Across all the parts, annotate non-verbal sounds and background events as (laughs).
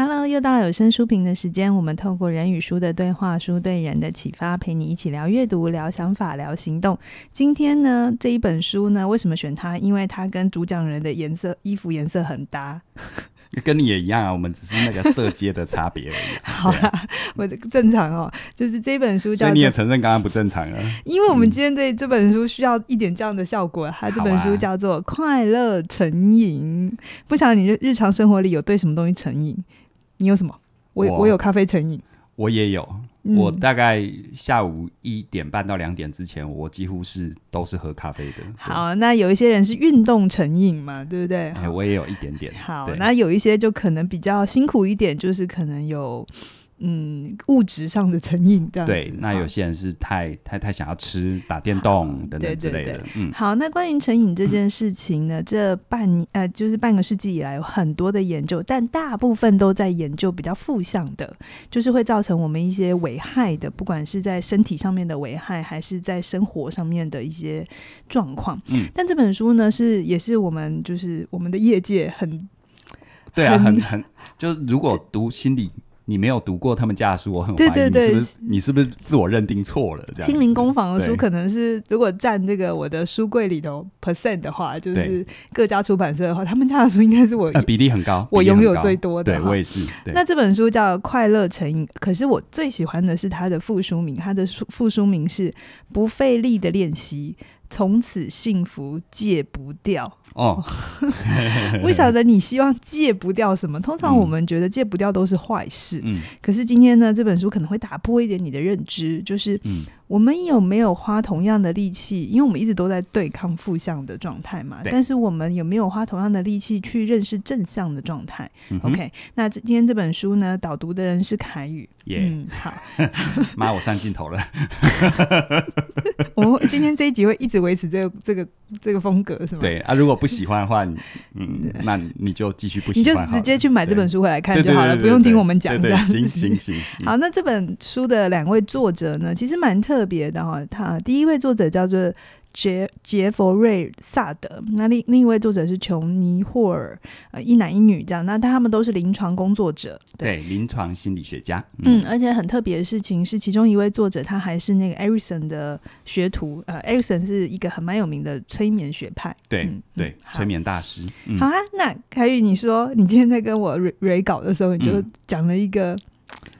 Hello，又到了有声书评的时间。我们透过人与书的对话，书对人的启发，陪你一起聊阅读、聊想法、聊行动。今天呢，这一本书呢，为什么选它？因为它跟主讲人的颜色、衣服颜色很搭，跟你也一样啊。我们只是那个色阶的差别。(laughs) 好啦，我正常哦，就是这本书叫……所以你也承认刚刚不正常啊？因为我们今天这这本书需要一点这样的效果。它这本书叫做《快乐成瘾》，不晓得你日常生活里有对什么东西成瘾？你有什么？我我有咖啡成瘾，我也有。我大概下午一点半到两点之前，我几乎是都是喝咖啡的。好，那有一些人是运动成瘾嘛，对不对？哎，我也有一点点。好，那有一些就可能比较辛苦一点，就是可能有。嗯，物质上的成瘾，的。对。那有些人是太太太想要吃、打电动等等之类的。嗯，好。那关于成瘾这件事情呢，(clears throat) 这半呃就是半个世纪以来有很多的研究，但大部分都在研究比较负向的，就是会造成我们一些危害的，不管是在身体上面的危害，还是在生活上面的一些状况。嗯，但这本书呢，是也是我们就是我们的业界很对啊，很很就是如果读心理。你没有读过他们家的书，我很怀疑你是不是你是不是自我认定错了？这样，心灵工坊的书可能是如果占这个我的书柜里头 percent 的话，就是各家出版社的话，他们家的书应该是我 (laughs) 呃比例很高，我拥有最多的。对，我也是。那这本书叫《快乐成瘾》，可是我最喜欢的是它的副书名，它的书副书名是“不费力的练习，从此幸福戒不掉”。哦，(laughs) 不晓得你希望戒不掉什么？通常我们觉得戒不掉都是坏事。嗯。可是今天呢，这本书可能会打破一点你的认知，就是，嗯，我们有没有花同样的力气？因为我们一直都在对抗负向的状态嘛。但是我们有没有花同样的力气去认识正向的状态？OK。那今天这本书呢？导读的人是凯宇。耶。好。(laughs) 妈，我上镜头了。(laughs) 我们今天这一集会一直维持这个这个。(laughs) 这个风格是吗？对啊，如果不喜欢的话，嗯，那你就继续不喜欢，你就直接去买这本书回来看就好了，不用听我们讲的。行行行，好，那这本书的两位作者呢，其实蛮特别的哈。他第一位作者叫做。杰杰佛瑞萨德，那另另一位作者是琼尼霍尔，呃，一男一女这样。那他们都是临床工作者，对临床心理学家。嗯，而且很特别的事情是，其中一位作者他还是那个艾瑞森的学徒。呃，艾瑞森是一个很蛮有名的催眠学派，对对，催眠大师。好啊，那凯宇，你说你今天在跟我蕊蕊稿的时候，你就讲了一个。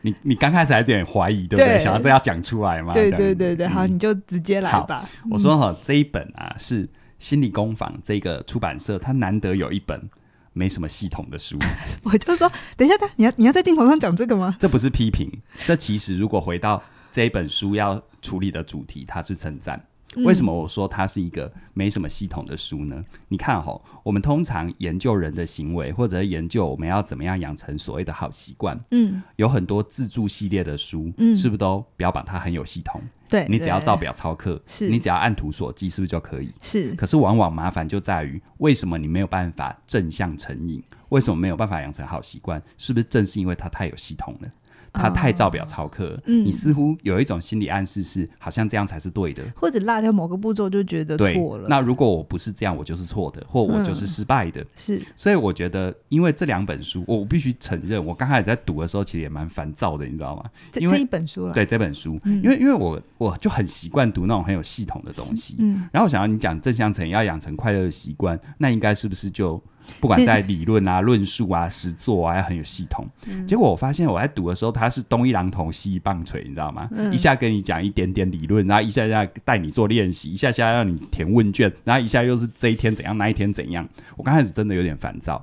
你你刚开始还有点怀疑，对不对？想要这要讲出来嘛？对对对对，好，你就直接来吧。我说哈，这一本啊是心理工坊这个出版社，它难得有一本没什么系统的书。(laughs) 我就说，等一下，他你要你要在镜头上讲这个吗？(laughs) 这不是批评，这其实如果回到这一本书要处理的主题，它是称赞。为什么我说它是一个没什么系统的书呢？你看哈，我们通常研究人的行为，或者研究我们要怎么样养成所谓的好习惯，嗯，有很多自助系列的书，嗯，是不是都标榜它很有系统？对，你只要照表操课，你只要按图索骥，是不是就可以？是。可是往往麻烦就在于，为什么你没有办法正向成瘾？为什么没有办法养成好习惯？是不是正是因为它太有系统了？他太照表操课，你似乎有一种心理暗示，是好像这样才是对的，或者落掉某个步骤就觉得错了。那如果我不是这样，我就是错的，或我就是失败的。是，所以我觉得，因为这两本书，我必须承认，我刚开始在读的时候其实也蛮烦躁的，你知道吗？因为一本书了，对这本书，因为因为我我就很习惯读那种很有系统的东西。嗯，然后我想要你讲正向成要养成快乐的习惯，那应该是不是就？不管在理论啊、论述啊、实作啊，很有系统。结果我发现我在读的时候，他是东一榔头西一棒槌，你知道吗？一下跟你讲一点点理论，然后一下下带你做练习，一下下让你填问卷，然后一下又是这一天怎样，那一天怎样。我刚开始真的有点烦躁。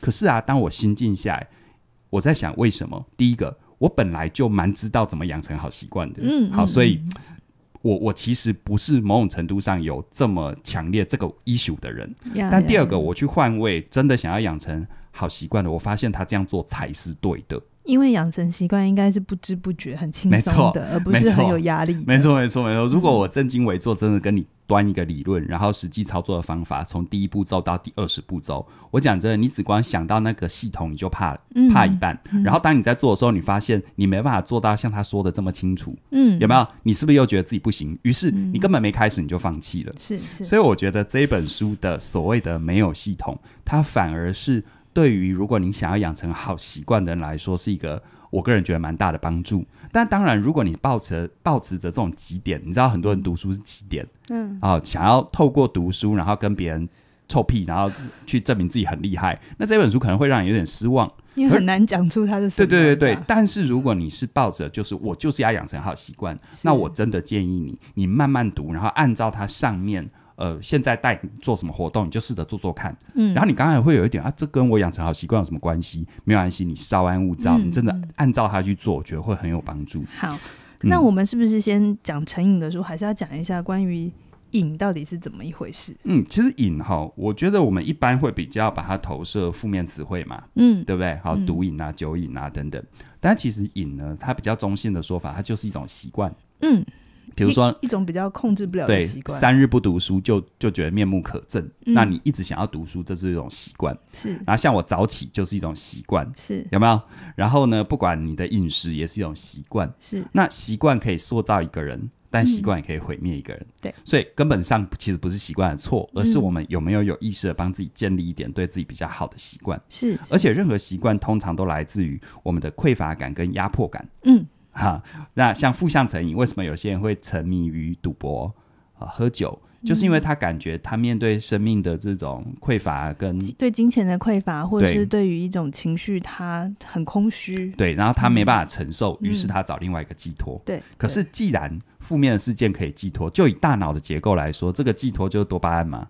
可是啊，当我心静下来，我在想为什么？第一个，我本来就蛮知道怎么养成好习惯的。嗯，好，所以。我我其实不是某种程度上有这么强烈这个 issue 的人，但第二个我去换位，真的想要养成好习惯的，我发现他这样做才是对的。因为养成习惯应该是不知不觉、很轻松的，而不是很有压力。没错，没错，没错。如果我正襟危坐，真的跟你端一个理论，然后实际操作的方法，从第一步骤到第二十步骤，我讲真的，你只光想到那个系统，你就怕怕一半。然后当你在做的时候，你发现你没办法做到像他说的这么清楚，嗯，有没有？你是不是又觉得自己不行？于是你根本没开始你就放弃了。是是。所以我觉得这本书的所谓的没有系统，它反而是。对于如果你想要养成好习惯的人来说，是一个我个人觉得蛮大的帮助。但当然，如果你抱持抱持着这种几点，你知道很多人读书是几点，嗯啊，想要透过读书然后跟别人臭屁，然后去证明自己很厉害，那这本书可能会让你有点失望。你很难讲出他的对对对对。但是如果你是抱着就是我就是要养成好习惯，那我真的建议你，你慢慢读，然后按照它上面。呃，现在带你做什么活动，你就试着做做看。嗯，然后你刚才会有一点啊，这跟我养成好习惯有什么关系？没有关系，你稍安勿躁，你真的按照它去做，我觉得会很有帮助。好，那我们是不是先讲成瘾的时候，还是要讲一下关于瘾到底是怎么一回事？嗯，其实瘾哈，我觉得我们一般会比较把它投射负面词汇嘛，嗯，对不对？好，毒瘾啊、酒瘾啊等等，但其实瘾呢，它比较中性的说法，它就是一种习惯。嗯。比如说一种比较控制不了的习惯，三日不读书就就觉得面目可憎。那你一直想要读书，这是一种习惯。是，然后像我早起就是一种习惯，是有没有？然后呢，不管你的饮食也是一种习惯，是。那习惯可以塑造一个人，但习惯也可以毁灭一个人。对，所以根本上其实不是习惯的错，而是我们有没有有意识的帮自己建立一点对自己比较好的习惯。是，而且任何习惯通常都来自于我们的匮乏感跟压迫感。嗯。哈，那像负向成瘾，为什么有些人会沉迷于赌博、啊喝酒，就是因为他感觉他面对生命的这种匮乏跟对金钱的匮乏，或者是对于一种情绪他很空虚，对，然后他没办法承受，于是他找另外一个寄托。对，可是既然负面的事件可以寄托，就以大脑的结构来说，这个寄托就是多巴胺嘛。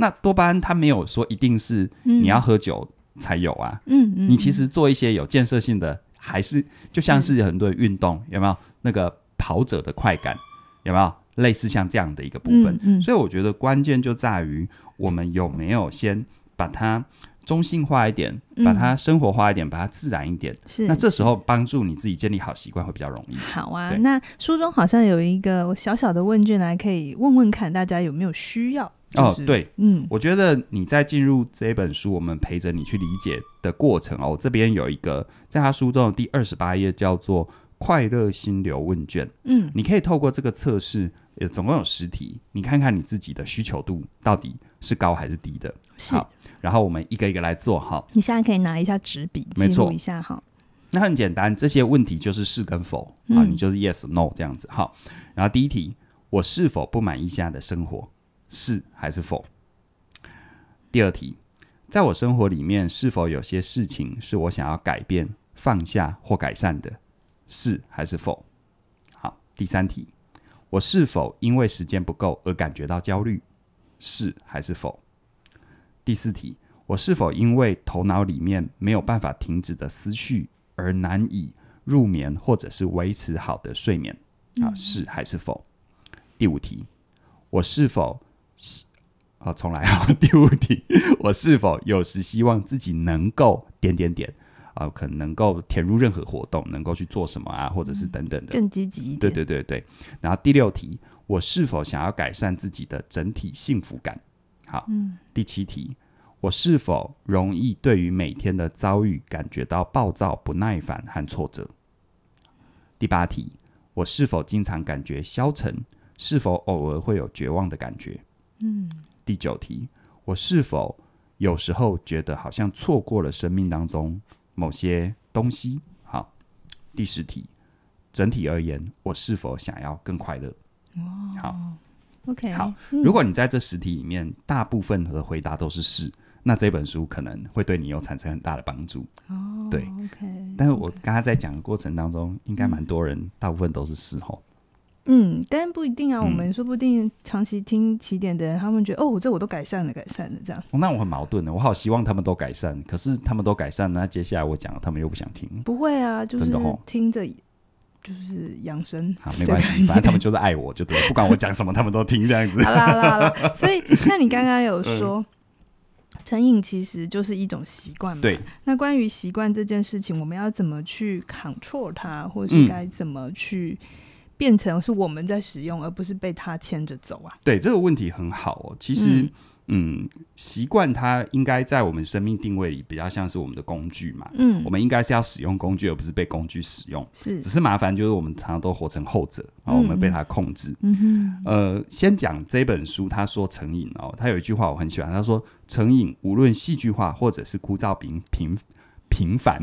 那多巴胺它没有说一定是你要喝酒才有啊，嗯嗯，你其实做一些有建设性的。还是就像是很多运动有没有那个跑者的快感，有没有类似像这样的一个部分？所以我觉得关键就在于我们有没有先把它中性化一点，把它生活化一点，把它自然一点。是那这时候帮助你自己建立好习惯会比较容易。好啊，那书中好像有一个小小的问卷来可以问问看大家有没有需要。哦，对，嗯，我觉得你在进入这本书，我们陪着你去理解的过程哦。我这边有一个，在他书中的第二十八页叫做“快乐心流问卷”，嗯，你可以透过这个测试，呃，总共有十题，你看看你自己的需求度到底是高还是低的。是，然后我们一个一个来做哈。你现在可以拿一下纸笔记录一下哈。那很简单，这些问题就是是跟否啊，你就是 yes no 这样子哈。然后第一题，我是否不满意现在的生活？是还是否？第二题，在我生活里面，是否有些事情是我想要改变、放下或改善的？是还是否？好，第三题，我是否因为时间不够而感觉到焦虑？是还是否？第四题，我是否因为头脑里面没有办法停止的思绪而难以入眠，或者是维持好的睡眠？啊，是还是否？第五题，我是否？是啊，重来啊！(laughs) 第五题，我是否有时希望自己能够点点点啊，可能够填入任何活动，能够去做什么啊，或者是等等的，更积极一点。对对对对。然后第六题，我是否想要改善自己的整体幸福感？好，嗯。第七题，我是否容易对于每天的遭遇感觉到暴躁、不耐烦和挫折？第八题，我是否经常感觉消沉？是否偶尔会有绝望的感觉？嗯，第九题，我是否有时候觉得好像错过了生命当中某些东西？好，第十题，整体而言，我是否想要更快乐？哦，好，OK，好。如果你在这十题里面大部分的回答都是是，那这本书可能会对你有产生很大的帮助。哦，对，OK。但是我刚刚在讲的过程当中，应该蛮多人，大部分都是是吼。嗯，但不一定啊。我们说不定长期听起点的人，他们觉得哦，这我都改善了，改善了这样。那我很矛盾的，我好希望他们都改善，可是他们都改善，那接下来我讲，他们又不想听。不会啊，就是听着就是养生，好没关系，反正他们就是爱我，就不管我讲什么，他们都听这样子。(laughs) 好啦啦啦，(laughs) 所以那你刚刚有说成瘾其实就是一种习惯嘛？对。那关于习惯这件事情，我们要怎么去 control 它，或是该怎么去？变成是我们在使用，而不是被他牵着走啊。对这个问题很好哦。其实，嗯，习惯它应该在我们生命定位里比较像是我们的工具嘛。嗯，我们应该是要使用工具，而不是被工具使用。是，只是麻烦就是我们常常都活成后者，然后我们被它控制。嗯哼。呃，先讲这本书，他说成瘾哦，他有一句话我很喜欢，他说成瘾无论戏剧化或者是枯燥平平平凡，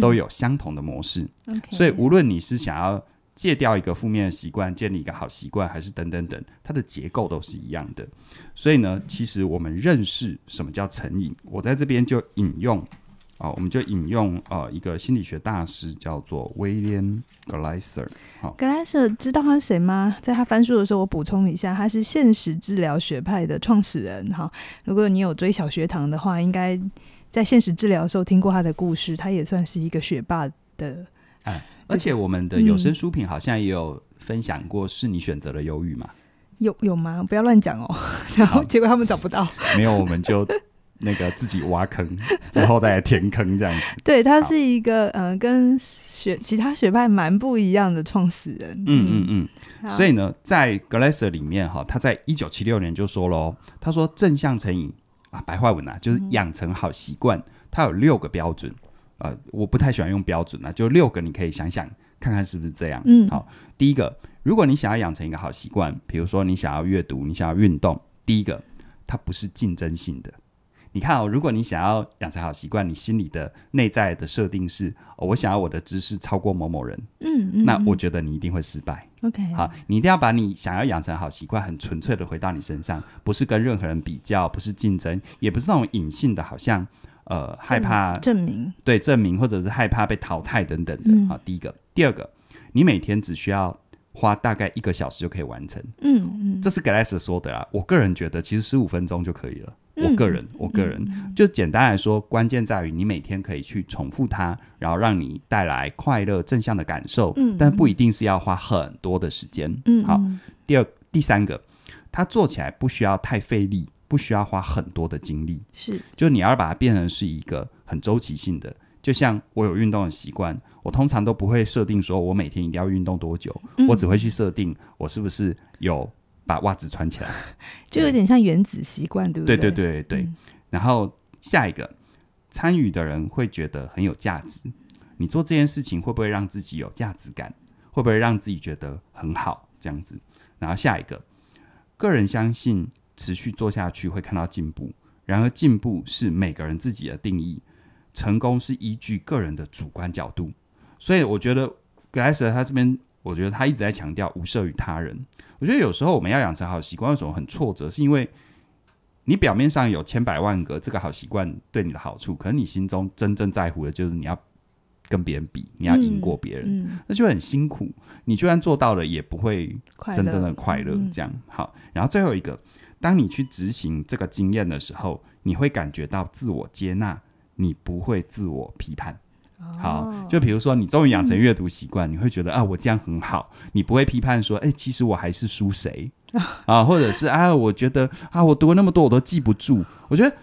都有相同的模式。所以无论你是想要。戒掉一个负面的习惯，建立一个好习惯，还是等等等，它的结构都是一样的。所以呢，其实我们认识什么叫成瘾，我在这边就引用，啊，我们就引用呃一个心理学大师叫做 William Glasser。好，Glasser 知道他是谁吗？在他翻书的时候，我补充一下，他是现实治疗学派的创始人。哈，如果你有追小学堂的话，应该在现实治疗的时候听过他的故事。他也算是一个学霸的。哎。而且我们的有声书品好像也有分享过，是你选择了忧郁吗？有有吗？不要乱讲哦。(laughs) 然后结果他们找不到，(laughs) 没有，我们就那个自己挖坑，(laughs) 之后再来填坑这样子。对，他是一个嗯，跟学其他学派蛮不一样的创始人。嗯嗯嗯。所以呢，在 Glaser 里面哈，他在一九七六年就说喽，他说正向成瘾啊，白话文啊，就是养成好习惯，他有六个标准。呃，我不太喜欢用标准呢，就六个，你可以想想看看是不是这样。嗯，好，第一个，如果你想要养成一个好习惯，比如说你想要阅读，你想要运动，第一个，它不是竞争性的。你看哦，如果你想要养成好习惯，你心里的内在的设定是，我想要我的知识超过某某人。嗯嗯，那我觉得你一定会失败。OK，好，你一定要把你想要养成好习惯，很纯粹的回到你身上，不是跟任何人比较，不是竞争，也不是那种隐性的好像。呃，害怕证明对证明，或者是害怕被淘汰等等的啊。第一个，第二个，你每天只需要花大概一个小时就可以完成。嗯嗯，这是 Glass 说的啦。我个人觉得，其实十五分钟就可以了。我个人，我个人就简单来说，关键在于你每天可以去重复它，然后让你带来快乐、正向的感受。嗯，但不一定是要花很多的时间。嗯，好。第二、第三个，它做起来不需要太费力。不需要花很多的精力，是，就你要把它变成是一个很周期性的，就像我有运动的习惯，我通常都不会设定说我每天一定要运动多久，我只会去设定我是不是有把袜子穿起来，(laughs) 就有点像原子习惯，对不对？对对对对。然后下一个，参与的人会觉得很有价值，你做这件事情会不会让自己有价值感？会不会让自己觉得很好？这样子，然后下一个，个人相信。持续做下去会看到进步，然而进步是每个人自己的定义，成功是依据个人的主观角度，所以我觉得格莱瑟他这边，我觉得他一直在强调无色于他人。我觉得有时候我们要养成好习惯，为什么很挫折？是因为你表面上有千百万个这个好习惯对你的好处，可是你心中真正在乎的就是你要跟别人比，你要赢过别人，那就很辛苦。你就算做到了，也不会真正的快乐。这样好，然后最后一个。当你去执行这个经验的时候，你会感觉到自我接纳，你不会自我批判。好，就比如说你终于养成阅读习惯，你会觉得啊，我这样很好，你不会批判说，哎，其实我还是输谁啊，或者是啊，我觉得啊，我读了那么多我都记不住，我觉得。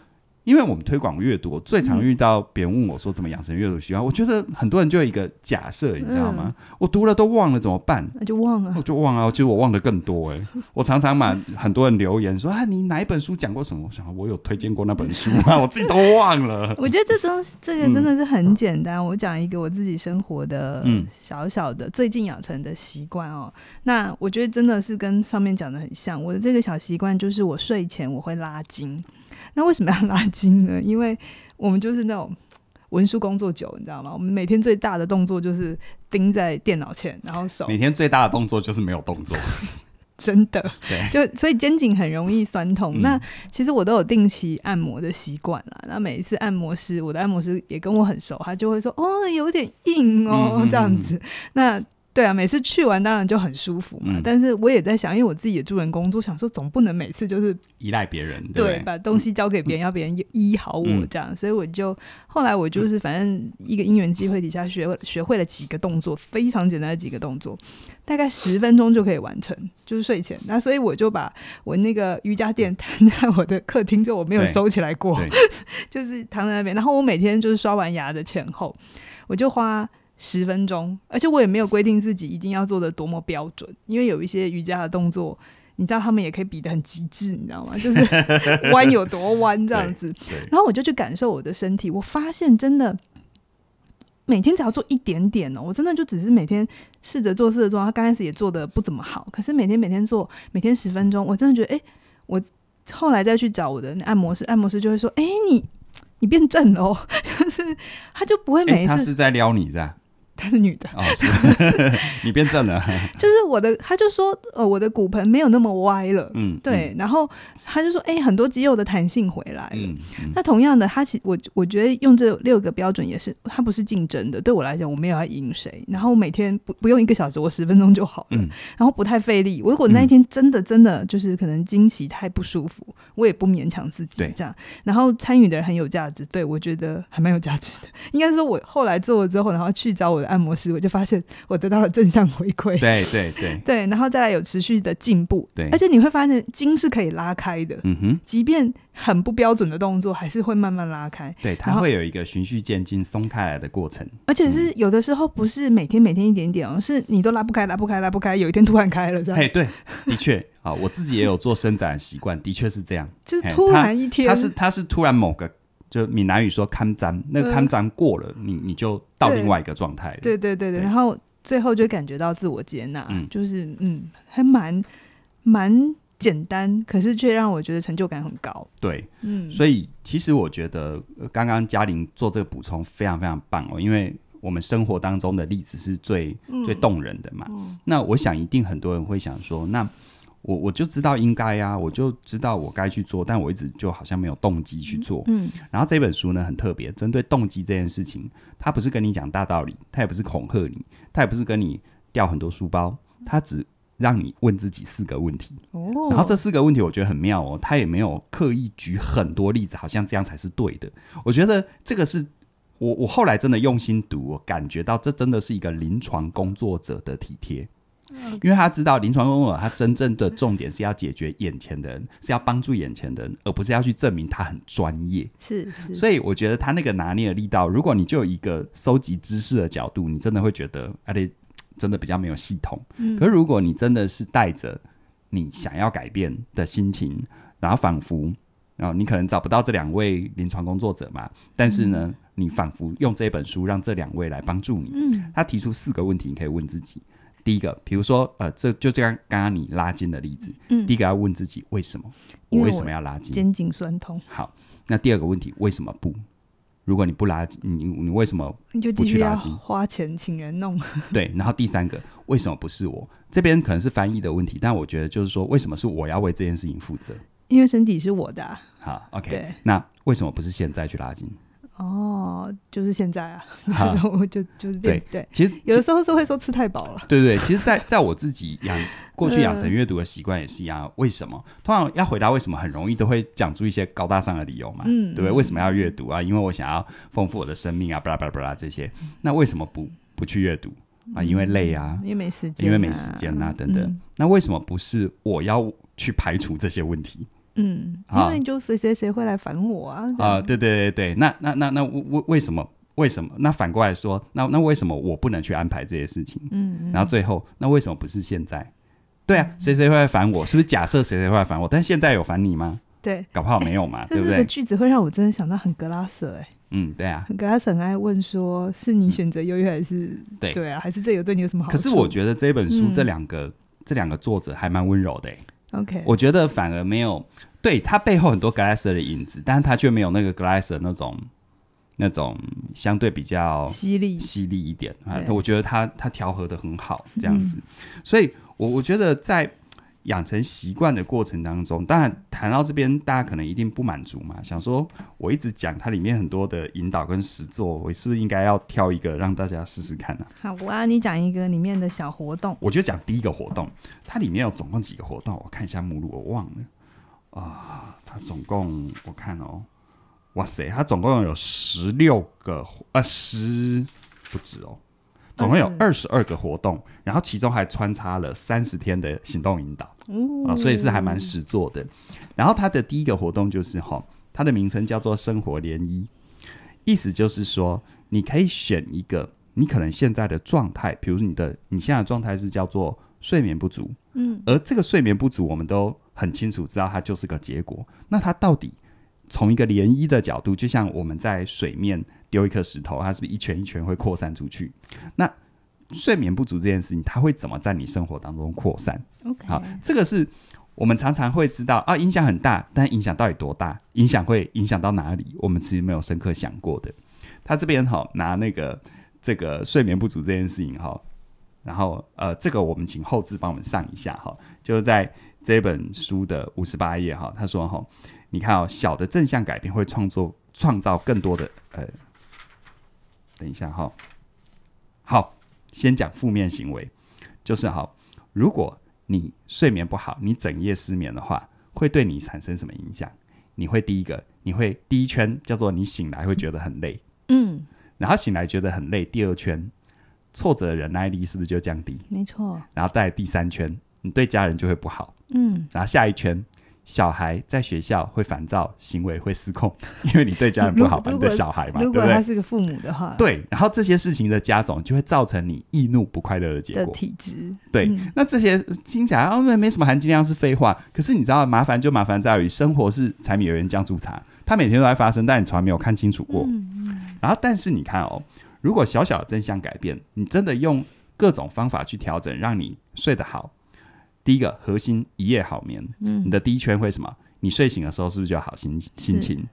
因为我们推广阅读，最常遇到别人问我说怎么养成阅读习惯。我觉得很多人就有一个假设，你知道吗？我读了都忘了怎么办？那就忘了，我就忘了。其实我忘的更多哎。(laughs) 我常常满很多人留言说啊，你哪一本书讲过什么？我想我有推荐过那本书吗？(laughs) 我自己都忘了。我觉得这东西这个真的是很简单。我讲一个我自己生活的小小的最近养成的习惯哦。那我觉得真的是跟上面讲的很像。我的这个小习惯就是我睡前我会拉筋。那为什么要拉筋呢？因为我们就是那种文书工作久，你知道吗？我们每天最大的动作就是盯在电脑前，然后手每天最大的动作就是没有动作，(laughs) 真的。对，就所以肩颈很容易酸痛。那其实我都有定期按摩的习惯了。那每一次按摩师，我的按摩师也跟我很熟，他就会说：“哦，有点硬哦，这样子。”那对啊，每次去完当然就很舒服嘛。但是我也在想，因为我自己也住人工作，想说总不能每次就是依赖别人，对，把东西交给别人，要别人医好我这样。所以我就后来我就是反正一个因缘机会底下学学会了几个动作，非常简单的几个动作，大概十分钟就可以完成，就是睡前。那所以我就把我那个瑜伽垫摊在我的客厅，就我没有收起来过，(laughs) 就是躺在那边。然后我每天就是刷完牙的前后，我就花。十分钟，而且我也没有规定自己一定要做的多么标准，因为有一些瑜伽的动作，你知道他们也可以比的很极致，你知道吗？就是 (laughs) 弯有多弯这样子。然后我就去感受我的身体，我发现真的每天只要做一点点哦，我真的就只是每天试着做，试着做。他刚开始也做的不怎么好，可是每天每天做，每天十分钟，我真的觉得，哎，我后来再去找我的按摩师，按摩师就会说，哎，你你变正哦，(laughs) 就是他就不会每一次是在撩你这样。她是女的，哦、是 (laughs) 你变正了。(laughs) 就是我的，他就说，呃，我的骨盆没有那么歪了。嗯，对。然后他就说，哎，很多肌肉的弹性回来了。嗯，那同样的，他其实我我觉得用这六个标准也是，他不是竞争的。对我来讲，我没有要赢谁。然后每天不不用一个小时，我十分钟就好了。嗯，然后不太费力。如果那一天真的真的就是可能惊奇太不舒服，我也不勉强自己这样。然后参与的人很有价值，对我觉得还蛮有价值的。应该说，我后来做了之后，然后去找我的。按摩师，我就发现我得到了正向回馈，对对对 (laughs) 对，然后再来有持续的进步，对，而且你会发现筋是可以拉开的，嗯哼，即便很不标准的动作，还是会慢慢拉开，对，它会有一个循序渐进松开来的过程，而且是有的时候不是每天每天一点点哦，是你都拉不开，拉不开，拉不开，有一天突然开了，这样。哎，对，的确啊，我自己也有做伸展习惯，的确是这样，(laughs) 就是突然一天，他是他是突然某个。就闽南语说，看展”，那看展”过了，你你就到另外一个状态。对对对对，然后最后就感觉到自我接纳。嗯，就是嗯，还蛮蛮简单，可是却让我觉得成就感很高。对，嗯，所以其实我觉得刚刚嘉玲做这个补充非常非常棒哦，因为我们生活当中的例子是最最动人的嘛。那我想一定很多人会想说，那。我我就知道应该呀，我就知道我该去做，但我一直就好像没有动机去做。嗯，然后这本书呢很特别，针对动机这件事情，他不是跟你讲大道理，他也不是恐吓你，他也不是跟你掉很多书包，他只让你问自己四个问题。哦，然后这四个问题我觉得很妙哦，他也没有刻意举很多例子，好像这样才是对的。我觉得这个是我我后来真的用心读，我感觉到这真的是一个临床工作者的体贴。因为他知道临床工作，他真正的重点是要解决眼前的人，是要帮助眼前的人，而不是要去证明他很专业。是，所以我觉得他那个拿捏的力道，如果你就有一个收集知识的角度，你真的会觉得，而且真的比较没有系统。嗯。可如果你真的是带着你想要改变的心情，然后仿佛，然后你可能找不到这两位临床工作者嘛，但是呢，你仿佛用这本书让这两位来帮助你。嗯。他提出四个问题，你可以问自己。第一个，比如说，呃，这就这样，刚刚你拉筋的例子，嗯，第一个要问自己为什么我为什么要拉筋？肩颈酸痛。好，那第二个问题，为什么不？如果你不拉筋，你你为什么？你就拉筋？花钱请人弄。(laughs) 对，然后第三个，为什么不是我？这边可能是翻译的问题，但我觉得就是说，为什么是我要为这件事情负责？因为身体是我的。好，OK。那为什么不是现在去拉筋？哦，就是现在啊，(laughs) 就就是对对，其实有的时候是会说吃太饱了，对对。其实，在在我自己养过去养成阅读的习惯也是一样，为什么？通常要回答为什么，很容易都会讲出一些高大上的理由嘛，对不对？为什么要阅读啊？因为我想要丰富我的生命啊，巴拉巴拉巴拉这些。那为什么不不去阅读啊？因为累啊，因为没时间，因为没时间啊，等等。那为什么不是我要去排除这些问题？嗯，因为就谁谁谁会来烦我啊？啊，对对对对，那那那那为为什么为什么？那反过来说，那那为什么我不能去安排这些事情？嗯，然后最后，那为什么不是现在？对啊，谁谁会来烦我？是不是假设谁谁会来烦我？但现在有烦你吗？对，搞不好没有嘛，(laughs) 对不对？句子会让我真的想到很格拉斯哎，嗯，对啊，很格拉斯很爱问说，是你选择优越还是对对啊？还是这个对你有什么好处？可是我觉得这本书这两个这两个作者还蛮温柔的哎。OK，我觉得反而没有。对他背后很多 Glasser 的影子，但是他却没有那个 Glasser 那种那种相对比较犀利犀利一点啊。我觉得他他调和的很好，这样子。所以，我我觉得在养成习惯的过程当中，当然谈到这边，大家可能一定不满足嘛，想说我一直讲它里面很多的引导跟实作，我是不是应该要挑一个让大家试试看呢？好，我要你讲一个里面的小活动。我觉得讲第一个活动，它里面有总共几个活动？我看一下目录，我忘了。啊，它总共我看哦，哇塞，它总共有十六个啊十不止哦，总共有二十二个活动，然后其中还穿插了三十天的行动引导，啊，所以是还蛮实做的。然后它的第一个活动就是哈，它的名称叫做“生活涟漪”，意思就是说你可以选一个你可能现在的状态，比如你的你现在的状态是叫做睡眠不足，嗯，而这个睡眠不足我们都。很清楚，知道它就是个结果。那它到底从一个涟漪的角度，就像我们在水面丢一颗石头，它是不是一圈一圈会扩散出去？那睡眠不足这件事情，它会怎么在你生活当中扩散？OK，好，这个是我们常常会知道啊，影响很大，但影响到底多大？影响会影响到哪里？我们其实没有深刻想过的。他这边好拿那个这个睡眠不足这件事情哈，然后呃，这个我们请后置帮我们上一下哈，就是在。这本书的五十八页哈，他说哈，你看哦，小的正向改变会创作创造更多的呃，等一下哈，好，先讲负面行为，就是哈，如果你睡眠不好，你整夜失眠的话，会对你产生什么影响？你会第一个，你会第一圈叫做你醒来会觉得很累，嗯，然后醒来觉得很累，第二圈挫折忍耐力是不是就降低？没错，然后带第三圈，你对家人就会不好。嗯，然后下一圈，小孩在学校会烦躁，行为会失控，(laughs) 因为你对家人不好，你对小孩嘛，对不对？如果他是个父母的话，对。然后这些事情的加总，就会造成你易怒、不快乐的结果。体质对。那这些听起来哦，没没什么含金量，是废话。可是你知道，麻烦就麻烦在于，生活是柴米油盐酱醋茶，它每天都在发生，但你从来没有看清楚过。嗯。然后，但是你看哦，如果小小的真相改变，你真的用各种方法去调整，让你睡得好。第一个核心一夜好眠，嗯，你的第一圈会什么？你睡醒的时候是不是就好心心情？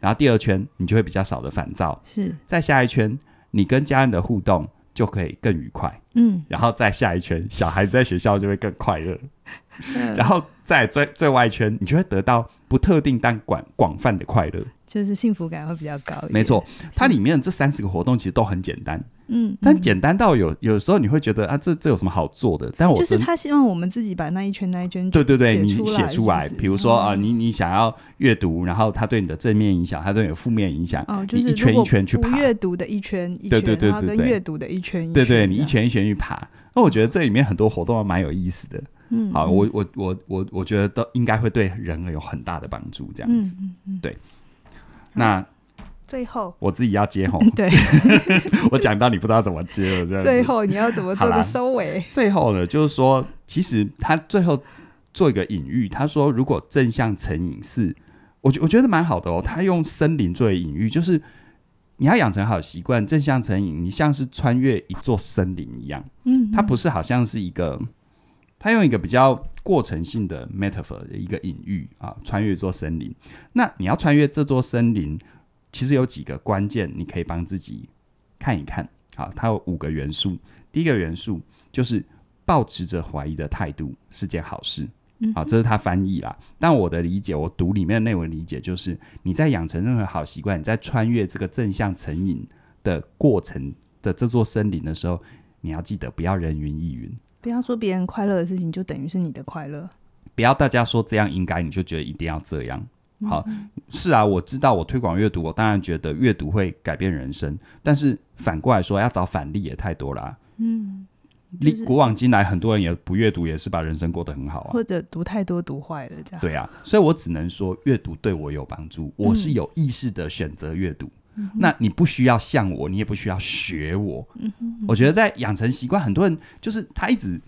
然后第二圈你就会比较少的烦躁。是，再下一圈你跟家人的互动就可以更愉快。嗯，然后再下一圈小孩子在学校就会更快乐。嗯，然后在最最外圈你就会得到不特定但广广泛的快乐。就是幸福感会比较高。没错，它里面这三十个活动其实都很简单，嗯，但简单到有有时候你会觉得啊，这这有什么好做的？但我就是他希望我们自己把那一圈那一圈对对对，你写出来。比如说啊，你你想要阅读，然后它对你的正面影响，它对你有负面影响。哦，就一圈一圈去爬阅读的一圈一圈对对对，阅读的一圈一圈。对对，你一圈一圈去爬。那我觉得这里面很多活动还蛮有意思的。嗯，好，我我我我我觉得都应该会对人有很大的帮助，这样子。嗯嗯，对。那最后我自己要接吼，(laughs) 对，(laughs) 我讲到你不知道怎么接了这样。最后你要怎么做个收尾？最后呢，就是说，其实他最后做一个隐喻，他说如果正向成瘾是，我我觉得蛮好的哦。他用森林作为隐喻，就是你要养成好习惯，正向成瘾，你像是穿越一座森林一样，嗯，它不是好像是一个。他用一个比较过程性的 metaphor 的一个隐喻啊，穿越一座森林。那你要穿越这座森林，其实有几个关键，你可以帮自己看一看。好，它有五个元素。第一个元素就是保持着怀疑的态度是件好事。好，这是他翻译啦。但我的理解，我读里面的内容理解就是，你在养成任何好习惯，你在穿越这个正向成瘾的过程的这座森林的时候，你要记得不要人云亦云。不要说别人快乐的事情，就等于是你的快乐。不要大家说这样应该，你就觉得一定要这样。好，是啊，我知道我推广阅读，我当然觉得阅读会改变人生。但是反过来说，要找反例也太多了。嗯，历古往今来，很多人也不阅读，也是把人生过得很好啊。或者读太多读坏了这样。对啊，所以我只能说，阅读对我有帮助，我是有意识的选择阅读。那你不需要像我，你也不需要学我。我觉得在养成习惯，很多人就是他一直，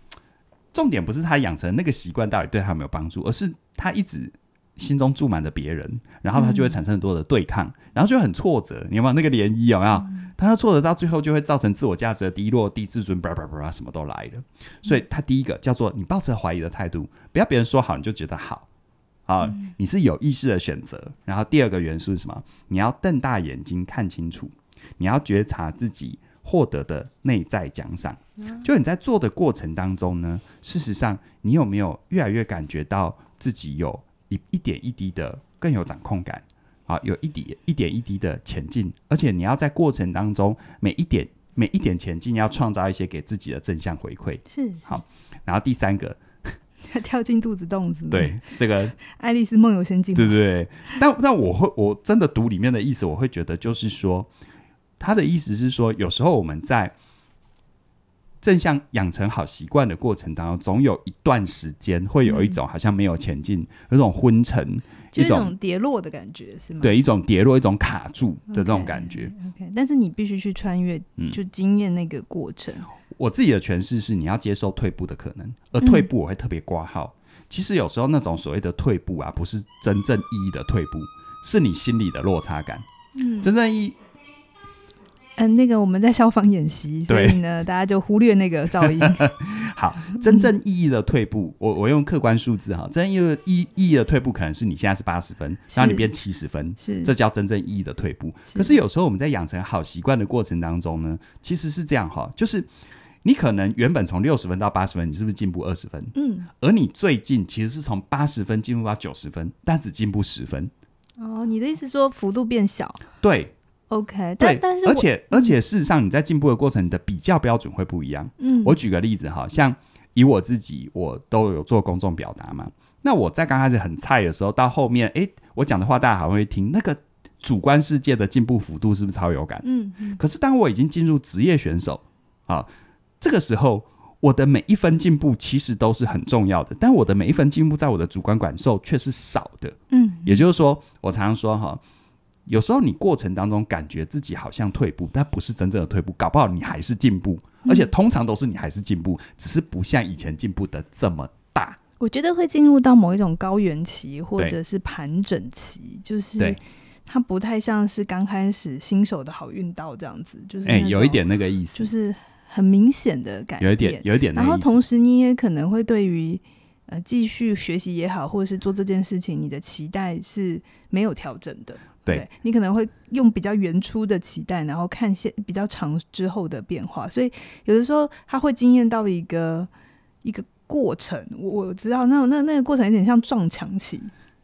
重点不是他养成那个习惯到底对他有没有帮助，而是他一直心中注满着别人，然后他就会产生很多的对抗，然后就很挫折，你有没有那个涟漪？有没有？他的挫折到最后就会造成自我价值的低落、低自尊，叭叭叭，什么都来了。所以，他第一个叫做你抱着怀疑的态度，不要别人说好你就觉得好。啊，你是有意识的选择。然后第二个元素是什么？你要瞪大眼睛看清楚，你要觉察自己获得的内在奖赏。就你在做的过程当中呢，事实上你有没有越来越感觉到自己有一一点一滴的更有掌控感？啊，有一点一点一滴的前进，而且你要在过程当中每一点每一点前进，要创造一些给自己的正向回馈。是好。然后第三个。(laughs) 跳进肚子洞子，对这个 (laughs)《爱丽丝梦游仙境》，对不对？但但我会，我真的读里面的意思，我会觉得就是说，他的意思是说，有时候我们在。正向养成好习惯的过程当中，总有一段时间会有一种好像没有前进，有种昏沉，一种跌落的感觉，是吗？对，一种跌落，一种卡住的这种感觉。OK，但是你必须去穿越，就经验那个过程。我自己的诠释是，你要接受退步的可能，而退步我会特别挂号。其实有时候那种所谓的退步啊，不是真正意义的退步，是你心里的落差感。嗯，真正意。嗯，那个我们在消防演习，所以呢，大家就忽略那个噪音。(laughs) 好，真正意义的退步，我我用客观数字哈，真正意意意义的退步，可能是你现在是八十分，然后你变七十分，是这叫真正意义的退步。可是有时候我们在养成好习惯的过程当中呢，其实是这样哈，就是你可能原本从六十分到八十分，你是不是进步二十分？嗯，而你最近其实是从八十分进步到九十分，但只进步十分。哦，你的意思说幅度变小？对。OK，对，但是而且而且事实上，你在进步的过程，的比较标准会不一样。嗯，我举个例子哈，像以我自己，我都有做公众表达嘛。那我在刚开始很菜的时候，到后面，哎，我讲的话大家还会听，那个主观世界的进步幅度是不是超有感？嗯嗯。可是当我已经进入职业选手啊，这个时候我的每一分进步其实都是很重要的，但我的每一分进步在我的主观感受却是少的。嗯，也就是说，我常常说哈。有时候你过程当中感觉自己好像退步，但不是真正的退步，搞不好你还是进步，而且通常都是你还是进步，只是不像以前进步的这么大。我觉得会进入到某一种高原期或者是盘整期，就是它不太像是刚开始新手的好运到这样子，就是有一点那个意思，就是很明显的感觉，有一点，有一点。然后同时你也可能会对于呃继续学习也好，或者是做这件事情，你的期待是没有调整的。对，你可能会用比较原初的期待，然后看些比较长之后的变化，所以有的时候他会惊艳到一个一个过程。我我知道，那那那个过程有点像撞墙期，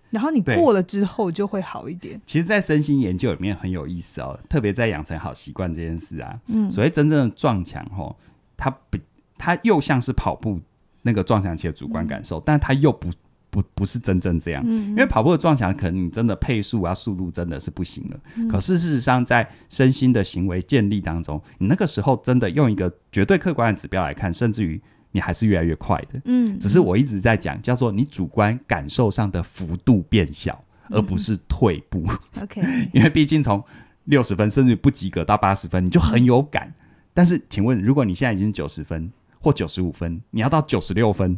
然后你过了之后就会好一点。其实，在身心研究里面很有意思哦，特别在养成好习惯这件事啊，嗯，所谓真正的撞墙吼，它比它又像是跑步那个撞墙期的主观感受，但它又不。不，不是真正这样，因为跑步撞墙，可能你真的配速啊、速度真的是不行了。可是事实上，在身心的行为建立当中，你那个时候真的用一个绝对客观的指标来看，甚至于你还是越来越快的。嗯，只是我一直在讲叫做你主观感受上的幅度变小，而不是退步。OK，(laughs) 因为毕竟从六十分甚至不及格到八十分，你就很有感。但是，请问，如果你现在已经九十分或九十五分，你要到九十六分，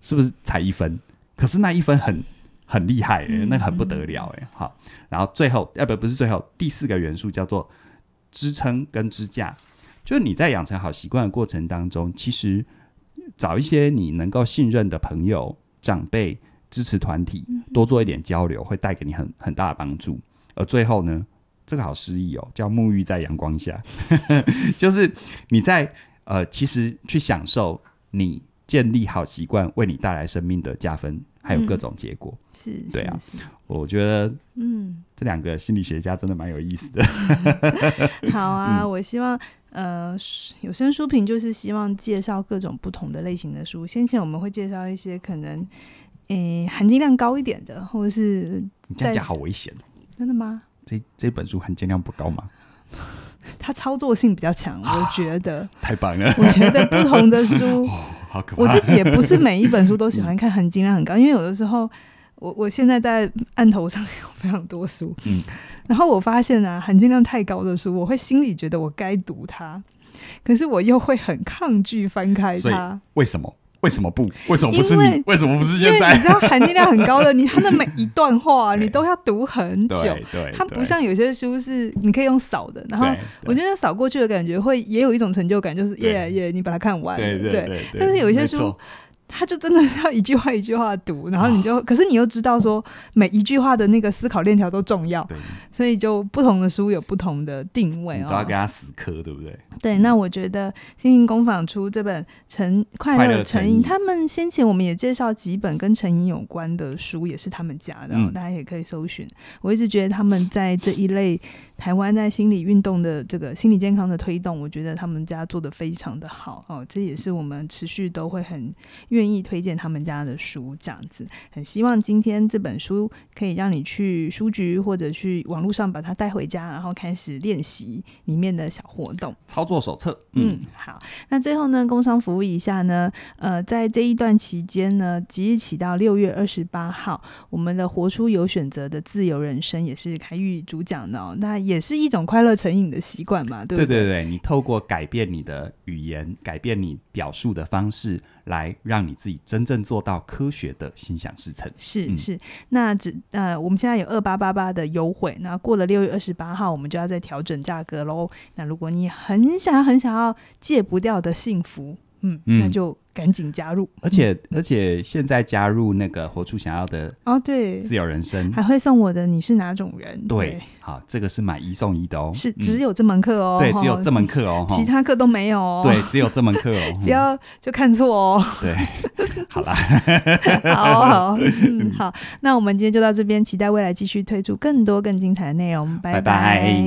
是不是才一分？可是那一分很很厉害哎，那很不得了哎，好，然后最后要不不是最后第四个元素叫做支撑跟支架，就是你在养成好习惯的过程当中，其实找一些你能够信任的朋友、长辈、支持团体，多做一点交流，会带给你很很大的帮助。而最后呢，这个好诗意哦，叫沐浴在阳光下，(laughs) 就是你在呃，其实去享受你建立好习惯为你带来生命的加分。还有各种结果是，对啊，我觉得，嗯，这两个心理学家真的蛮有意思的。(laughs) 好啊，我希望，呃，有声书评就是希望介绍各种不同的类型的书。先前我们会介绍一些可能，诶，含金量高一点的，或者是你这样讲好危险真的吗？这这本书含金量不高吗？(laughs) 它操作性比较强，我觉得 (laughs) 太棒了。我觉得不同的书。我自己也不是每一本书都喜欢看，含金量很高，因为有的时候，我我现在在案头上有非常多书，嗯，然后我发现呢，含金量太高的书，我会心里觉得我该读它，可是我又会很抗拒翻开它，为什么？为什么不？为什么不是你？为什么不是现在？你知道含金量很高的，你 (laughs) 他的每一段话，你都要读很久。对它不像有些书是你可以用扫的。然后我觉得扫过去的感觉会也有一种成就感，就是耶耶，你把它看完。对对对，但是有一些书。他就真的是要一句话一句话读，然后你就，可是你又知道说每一句话的那个思考链条都重要，对，所以就不同的书有不同的定位哦，都要跟他死磕，对不对？对，那我觉得星星工坊出这本《成快乐成瘾》，他们先前我们也介绍几本跟成瘾有关的书，也是他们家的，大家也可以搜寻。我一直觉得他们在这一类。台湾在心理运动的这个心理健康的推动，我觉得他们家做的非常的好哦，这也是我们持续都会很愿意推荐他们家的书，这样子，很希望今天这本书可以让你去书局或者去网络上把它带回家，然后开始练习里面的小活动操作手册。嗯，好，那最后呢，工商服务一下呢，呃，在这一段期间呢，即日起到六月二十八号，我们的《活出有选择的自由人生》也是凯玉主讲的哦，那。也是一种快乐成瘾的习惯嘛，对不对？对对对，你透过改变你的语言，改变你表述的方式来让你自己真正做到科学的心想事成。是是，那只呃，我们现在有二八八八的优惠，那过了六月二十八号，我们就要再调整价格喽。那如果你很想要、很想要戒不掉的幸福。嗯，那就赶紧加入，而且而且现在加入那个活出想要的哦，对，自由人生还会送我的，你是哪种人？对，好，这个是买一送一的哦，是只有这门课哦，对，只有这门课哦，其他课都没有，哦，对，只有这门课哦，不要就看错哦，对，好啦，(laughs) 好好 (laughs) 嗯好，那我们今天就到这边，期待未来继续推出更多更精彩的内容，拜拜。